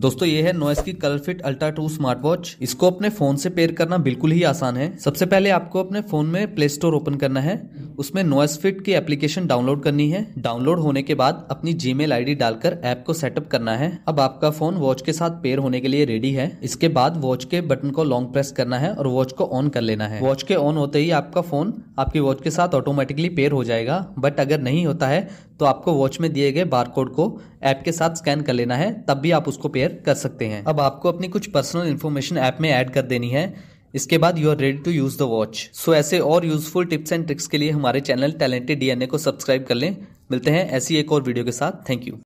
दोस्तों ये है नॉइस की colour fit ultra two smart watch इसको अपने फोन से पेयर करना बिल्कुल ही आसान है सबसे पहले आपको अपने फोन में प्ले स्टोर ओपन करना है उसमें नोएसफिट की एप्लीकेशन डाउनलोड करनी है डाउनलोड होने के बाद अपनी जी मेल डालकर ऐप को सेटअप करना है अब आपका फोन वॉच के साथ पेयर होने के लिए रेडी है इसके बाद वॉच के बटन को लॉन्ग प्रेस करना है और वॉच को ऑन कर लेना है वॉच के ऑन होते ही आपका फोन आपकी वॉच के साथ ऑटोमेटिकली पेयर हो जाएगा बट अगर नहीं होता है तो आपको वॉच में दिए गए बारकोड को ऐप के साथ स्कैन कर लेना है तब भी आप उसको पेयर कर सकते हैं अब आपको अपनी कुछ पर्सनल इन्फॉर्मेशन ऐप में ऐड कर देनी है इसके बाद you are ready to use the watch so ऐसे और यूजफुल टिप्स एंड ट्रिक्स के लिए हमारे चैनल टैलेंटेड डीएनए को सब्सक्राइब कर लें मिलते हैं ऐसी एक और वीडियो के साथ थैंक यू